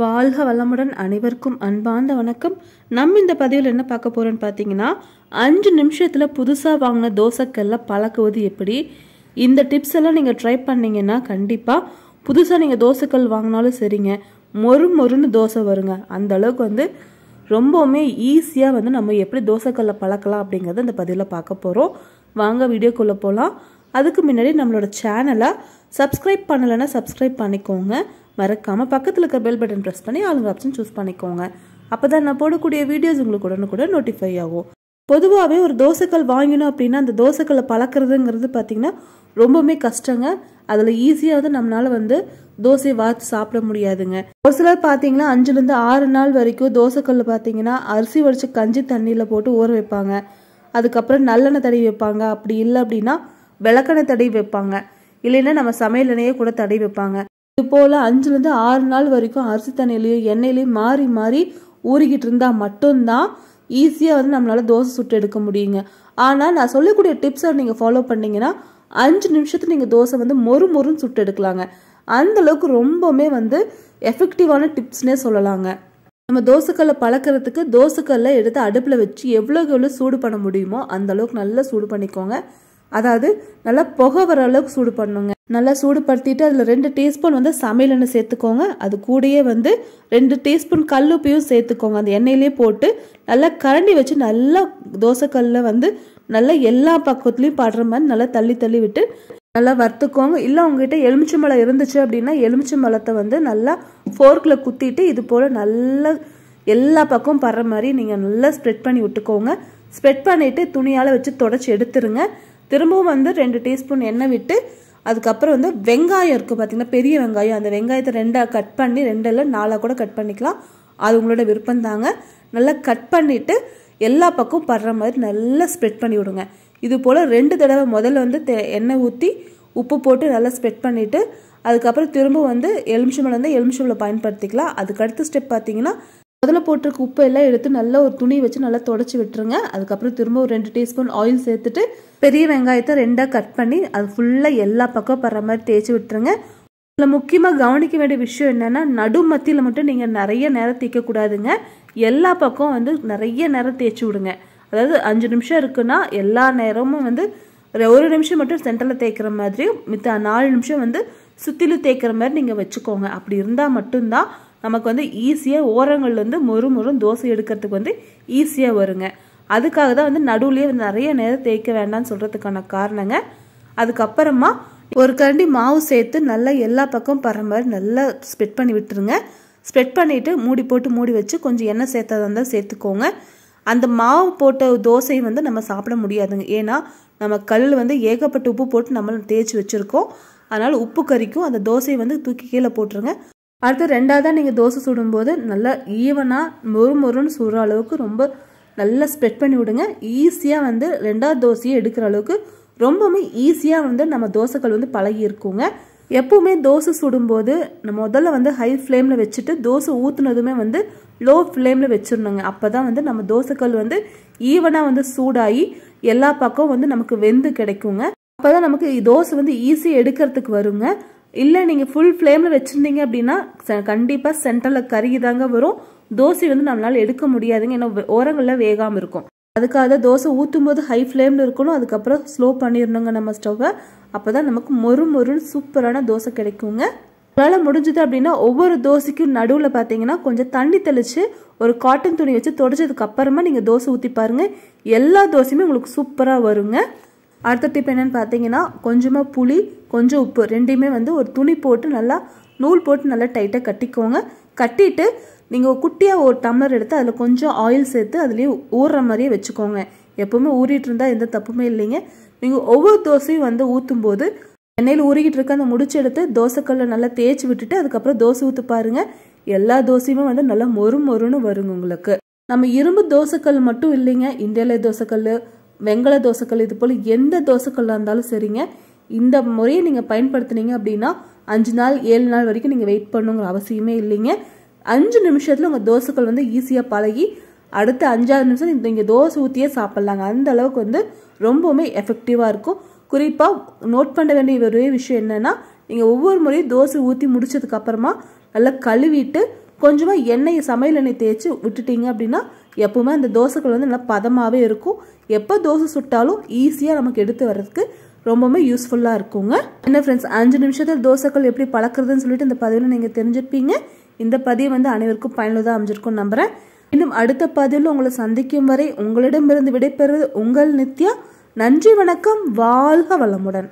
வாழ்க வளமுடன் அனைவருக்கும் அன்பார்ந்த வணக்கம் நம்ம இந்த பதிவில் என்ன பார்க்க போகிறோன்னு பார்த்தீங்கன்னா அஞ்சு நிமிஷத்தில் புதுசாக வாங்கின தோசைக்கல்ல பழக்குவது எப்படி இந்த டிப்ஸ் எல்லாம் நீங்கள் ட்ரை பண்ணீங்கன்னா கண்டிப்பாக புதுசாக நீங்கள் தோசைக்கல் வாங்கினாலும் சரிங்க மொறு மொறுன்னு தோசை வருங்க அந்த அளவுக்கு வந்து ரொம்பவுமே ஈஸியாக வந்து நம்ம எப்படி தோசைக்கல்ல பழக்கலாம் அப்படிங்கிறத இந்த பதிவில் பார்க்க போகிறோம் வாங்க வீடியோக்குள்ளே போகலாம் அதுக்கு முன்னாடி நம்மளோட சேனலை சப்ஸ்கிரைப் பண்ணலைன்னா சப்ஸ்கிரைப் பண்ணிக்கோங்க மறக்காமல் பக்கத்தில் இருக்கிற பெல் பட்டன் ப்ரெஸ் பண்ணி ஆளுங்க ஆப்ஷன் சூஸ் பண்ணிக்கோங்க அப்போ தான் நான் போடக்கூடிய வீடியோஸ் உங்களுக்கு உடனுக்குடன் நோட்டிஃபை ஆகும் பொதுவாகவே ஒரு தோசைக்கல் வாங்கினோம் அப்படின்னா அந்த தோசைக்கல்லை பழக்கிறதுங்கிறது பார்த்திங்கன்னா ரொம்பவுமே கஷ்டங்க அதில் ஈஸியாக வந்து நம்மளால் வந்து தோசையை வார்த்து சாப்பிட முடியாதுங்க ஒரு சிலர் பார்த்தீங்கன்னா அஞ்சுலேருந்து ஆறு நாள் வரைக்கும் தோசைக்கல் பார்த்தீங்கன்னா அரிசி வடித்து கஞ்சி தண்ணியில் போட்டு ஊற வைப்பாங்க அதுக்கப்புறம் நல்லெண்ணெய் தடவி வைப்பாங்க அப்படி இல்லை அப்படின்னா விளக்கெண்ணெய் தடவி வைப்பாங்க இல்லைன்னா நம்ம சமையல் எண்ணெயே கூட தடவி வைப்பாங்க இது போல அஞ்சுலேருந்து ஆறு நாள் வரைக்கும் அரிசி தண்ணியிலையும் எண்ணெயிலையும் மாறி மாறி ஊறிக்கிட்டு இருந்தால் மட்டும்தான் ஈஸியாக வந்து நம்மளால் தோசை சுட்டு எடுக்க முடியுங்க ஆனால் நான் சொல்லக்கூடிய டிப்ஸை நீங்கள் ஃபாலோ பண்ணிங்கன்னா அஞ்சு நிமிஷத்தில் நீங்கள் தோசை வந்து மொறு மொறுன்னு சுட்டு எடுக்கலாங்க அந்தளவுக்கு ரொம்பவுமே வந்து எஃபெக்டிவான டிப்ஸ்னே சொல்லலாங்க நம்ம தோசைக்கல்லை பழக்கிறதுக்கு தோசைக்கல்லை எடுத்து அடுப்பில் வச்சு எவ்வளோக்கு எவ்வளோ சூடு பண்ண முடியுமோ அந்தளவுக்கு நல்லா சூடு பண்ணிக்கோங்க அதாவது நல்லா புகை வர அளவுக்கு சூடு பண்ணுங்க நல்லா சூடு படுத்திட்டு அதில் ரெண்டு டீஸ்பூன் வந்து சமையல் எண்ணெய் சேர்த்துக்கோங்க அது கூடயே வந்து ரெண்டு டீஸ்பூன் கல்லுப்பையும் சேர்த்துக்கோங்க அந்த எண்ணெயிலே போட்டு நல்லா கரண்டி வச்சு நல்லா தோசைக்கல்லில் வந்து நல்லா எல்லா பக்கத்துலேயும் படுற மாதிரி நல்லா தள்ளி தள்ளி விட்டு நல்லா வறுத்துக்கோங்க இல்லை உங்ககிட்ட மலை இருந்துச்சு அப்படின்னா மலத்தை வந்து நல்லா ஃபோர்க்கில் குத்திட்டு இது போல் நல்லா எல்லா பக்கமும் படுற மாதிரி நீங்கள் நல்லா ஸ்ப்ரெட் பண்ணி விட்டுக்கோங்க ஸ்ப்ரெட் பண்ணிவிட்டு துணியால் வச்சு தொடச்சி எடுத்துருங்க திரும்பவும் வந்து ரெண்டு டீஸ்பூன் எண்ணெய் விட்டு அதுக்கப்புறம் வந்து வெங்காயம் இருக்குது பார்த்திங்கன்னா பெரிய வெங்காயம் அந்த வெங்காயத்தை ரெண்டாக கட் பண்ணி இல்லை நாலாக கூட கட் பண்ணிக்கலாம் அது உங்களோட விருப்பம் தாங்க நல்லா கட் பண்ணிவிட்டு எல்லா பக்கமும் படுற மாதிரி நல்லா ஸ்ப்ரெட் பண்ணி விடுங்க இது போல் ரெண்டு தடவை முதல்ல வந்து எண்ணெய் ஊற்றி உப்பு போட்டு நல்லா ஸ்ப்ரெட் பண்ணிவிட்டு அதுக்கப்புறம் திரும்ப வந்து எலுமிச்சம்பழம் வந்து எலுமிச்சம்பழம் பயன்படுத்திக்கலாம் அதுக்கு அடுத்த ஸ்டெப் பார்த்தீங்கன்னா முதல்ல போட்டிருக்க உப்பு எல்லாம் எடுத்து நல்லா ஒரு துணி வச்சு நல்லா தொடச்சி விட்டுருங்க அதுக்கப்புறம் திரும்ப ஒரு ரெண்டு டீஸ்பூன் ஆயில் சேர்த்துட்டு பெரிய வெங்காயத்தை ரெண்டாக கட் பண்ணி அது ஃபுல்லாக எல்லா பக்கம் படுற மாதிரி தேய்ச்சி விட்டுருங்க இதில் முக்கியமாக கவனிக்க வேண்டிய விஷயம் என்னென்னா நடு மத்தியில் மட்டும் நீங்கள் நிறைய நேரம் தேய்க்கக்கூடாதுங்க எல்லா பக்கம் வந்து நிறைய நேரம் தேய்ச்சி விடுங்க அதாவது அஞ்சு நிமிஷம் இருக்குன்னா எல்லா நேரமும் வந்து ஒரு நிமிஷம் மட்டும் சென்டரில் தேய்க்கிற மாதிரியும் மித்த நாலு நிமிஷம் வந்து சுற்றிலும் தேய்க்கிற மாதிரி நீங்கள் வச்சுக்கோங்க அப்படி இருந்தால் மட்டும்தான் நமக்கு வந்து ஈஸியாக ஓரங்கள்லேருந்து மொறு முறும் தோசை எடுக்கிறதுக்கு வந்து ஈஸியாக வருங்க அதுக்காக தான் வந்து நடுவுலேயே நிறைய நேரம் தேய்க்க வேண்டாம்னு சொல்கிறதுக்கான காரணங்க அதுக்கப்புறமா ஒரு கரண்டி மாவு சேர்த்து நல்லா எல்லா பக்கம் படுற மாதிரி நல்லா ஸ்ப்ரெட் பண்ணி விட்டுருங்க ஸ்ப்ரெட் பண்ணிவிட்டு மூடி போட்டு மூடி வச்சு கொஞ்சம் எண்ணெய் சேர்த்ததாக இருந்தால் சேர்த்துக்கோங்க அந்த மாவு போட்ட தோசை வந்து நம்ம சாப்பிட முடியாதுங்க ஏன்னா நம்ம கல்லில் வந்து ஏகப்பட்ட உப்பு போட்டு நம்ம தேய்ச்சி வச்சுருக்கோம் அதனால் உப்பு கறிக்கும் அந்த தோசையை வந்து தூக்கி கீழே போட்டுருங்க அடுத்து ரெண்டாவதாக நீங்கள் தோசை சுடும்போது நல்லா ஈவனாக மொறு மொறுன்னு சுடுற அளவுக்கு ரொம்ப நல்லா ஸ்ப்ரெட் பண்ணி விடுங்க ஈஸியாக வந்து ரெண்டாவது தோசையை எடுக்கிற அளவுக்கு ரொம்பவுமே ஈஸியாக வந்து நம்ம தோசைகள் வந்து பழகி இருக்குங்க எப்போவுமே தோசை சுடும்போது நம்ம முதல்ல வந்து ஹை ஃப்ளேமில் வச்சுட்டு தோசை ஊற்றுனதுமே வந்து லோ ஃப்ளேமில் வச்சிடணுங்க அப்போ தான் வந்து நம்ம தோசைக்கல் வந்து ஈவனாக வந்து சூடாகி எல்லா பக்கம் வந்து நமக்கு வெந்து கிடைக்குங்க அப்போ தான் நமக்கு தோசை வந்து ஈஸியாக எடுக்கிறதுக்கு வருங்க இல்லை நீங்கள் ஃபுல் ஃப்ளேமில் வச்சுருந்தீங்க அப்படின்னா கண்டிப்பாக சென்டரில் கருகி தாங்க வரும் தோசை வந்து நம்மளால் எடுக்க முடியாதுங்க ஏன்னா ஓரங்களில் வேகாமல் இருக்கும் அதுக்காக தோசை ஊற்றும் போது ஹை ஃப்ளேமில் இருக்கணும் அதுக்கப்புறம் ஸ்லோ பண்ணிடணுங்க நம்ம ஸ்டவ்வை அப்போ தான் நமக்கு மொறு மொறுன்னு சூப்பரான தோசை கிடைக்குங்க உங்களால் முடிஞ்சது அப்படின்னா ஒவ்வொரு தோசைக்கும் நடுவில் பார்த்தீங்கன்னா கொஞ்சம் தண்ணி தெளித்து ஒரு காட்டன் துணி வச்சு தொடச்சதுக்கப்புறமா நீங்கள் தோசை ஊற்றி பாருங்கள் எல்லா தோசையுமே உங்களுக்கு சூப்பராக வருங்க அடுத்த டிப் என்னென்னு பார்த்தீங்கன்னா கொஞ்சமாக புளி கொஞ்சம் உப்பு ரெண்டையுமே வந்து ஒரு துணி போட்டு நல்லா நூல் போட்டு நல்லா டைட்டாக கட்டிக்கோங்க கட்டிட்டு நீங்கள் குட்டியாக ஒரு டம்ளர் எடுத்து அதில் கொஞ்சம் ஆயில் சேர்த்து அதுலேயே ஊறுற மாதிரியே வச்சுக்கோங்க எப்போவுமே ஊறிட்டு இருந்தால் எந்த தப்புமே இல்லைங்க நீங்கள் ஒவ்வொரு தோசையும் வந்து ஊற்றும் போது எண்ணெயில் ஊறிக்கிட்டு இருக்க அந்த முடிச்சு எடுத்து தோசைக்கல்ல நல்லா தேய்ச்சி விட்டுட்டு அதுக்கப்புறம் தோசை ஊற்று பாருங்கள் எல்லா தோசையுமே வந்து நல்லா மொறு மொறுன்னு வருங்க உங்களுக்கு நம்ம இரும்பு தோசைக்கல் மட்டும் இல்லைங்க இண்டியாவில் தோசைக்கல் வெங்கல தோசைக்கல் இது போல் எந்த தோசைக்கல்லாக இருந்தாலும் சரிங்க இந்த முறையை நீங்கள் பயன்படுத்தினீங்க அப்படின்னா அஞ்சு நாள் ஏழு நாள் வரைக்கும் நீங்கள் வெயிட் பண்ணுங்கிற அவசியமே இல்லைங்க அஞ்சு நிமிஷத்தில் உங்கள் தோசைக்கல் வந்து ஈஸியாக பழகி அடுத்த அஞ்சாவது நிமிஷம் நீங்கள் தோசை ஊற்றியே சாப்பிட்லாங்க அந்த அளவுக்கு வந்து ரொம்பவுமே எஃபெக்டிவாக இருக்கும் குறிப்பாக நோட் பண்ண வேண்டிய ஒரே விஷயம் என்னென்னா நீங்கள் ஒவ்வொரு முறையும் தோசை ஊற்றி முடிச்சதுக்கப்புறமா நல்லா கழுவிட்டு கொஞ்சமாக எண்ணெயை சமையல் எண்ணெய் தேய்ச்சி விட்டுட்டீங்க அப்படின்னா எப்போவுமே அந்த தோசைகள் வந்து நல்லா பதமாகவே இருக்கும் எப்போ தோசை சுட்டாலும் ஈஸியாக நமக்கு எடுத்து வர்றதுக்கு ரொம்பவுமே யூஸ்ஃபுல்லாக இருக்குங்க என்ன ஃப்ரெண்ட்ஸ் அஞ்சு நிமிஷத்தில் தோசைகள் எப்படி பழக்கிறதுன்னு சொல்லிட்டு இந்த பதிவில் நீங்கள் தெரிஞ்சிருப்பீங்க இந்த பதிவு வந்து அனைவருக்கும் பயனுள்ளதாக அமைஞ்சிருக்கும் நம்புகிறேன் இன்னும் அடுத்த பதிவில் உங்களை சந்திக்கும் வரை உங்களிடமிருந்து விடைபெறுவது உங்கள் நித்யா நன்றி வணக்கம் வாழ்க வளமுடன்